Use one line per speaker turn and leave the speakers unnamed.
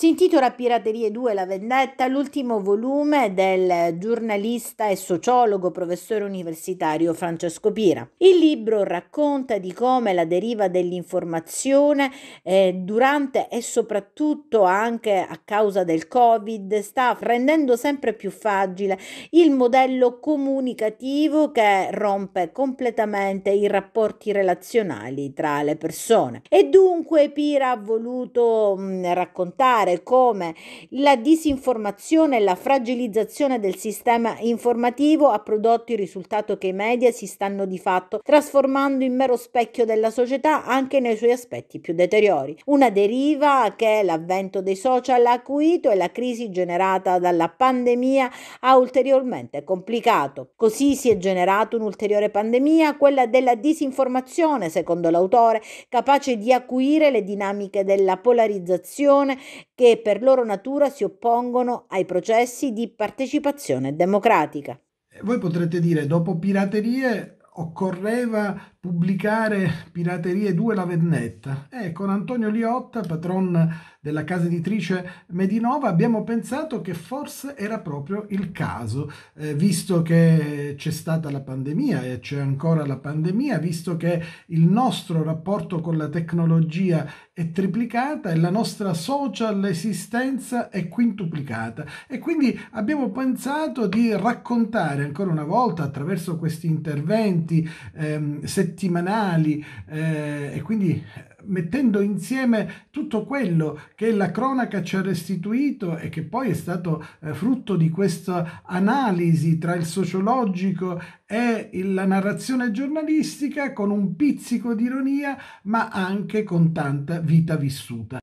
Si intitola Piraterie 2 la vendetta, l'ultimo volume del giornalista e sociologo professore universitario Francesco Pira. Il libro racconta di come la deriva dell'informazione eh, durante e soprattutto anche a causa del Covid sta rendendo sempre più fragile il modello comunicativo che rompe completamente i rapporti relazionali tra le persone. E dunque Pira ha voluto mh, raccontare particolare come la disinformazione e la fragilizzazione del sistema informativo ha prodotto il risultato che i media si stanno di fatto trasformando in mero specchio della società anche nei suoi aspetti più deteriori. Una deriva che l'avvento dei social ha acuito e la crisi generata dalla pandemia ha ulteriormente complicato. Così si è generata un'ulteriore pandemia, quella della disinformazione, secondo l'autore, capace di acuire le dinamiche della polarizzazione che per loro natura si oppongono ai processi di partecipazione democratica.
Voi potrete dire, dopo piraterie occorreva pubblicare Piraterie 2 La Vennetta e eh, con Antonio Liotta, patron della casa editrice Medinova, abbiamo pensato che forse era proprio il caso, eh, visto che c'è stata la pandemia e c'è ancora la pandemia, visto che il nostro rapporto con la tecnologia è triplicata e la nostra social esistenza è quintuplicata. E quindi abbiamo pensato di raccontare ancora una volta attraverso questi interventi ehm, settimanali eh, e quindi mettendo insieme tutto quello che la cronaca ci ha restituito e che poi è stato eh, frutto di questa analisi tra il sociologico e la narrazione giornalistica con un pizzico di ironia ma anche con tanta vita vissuta.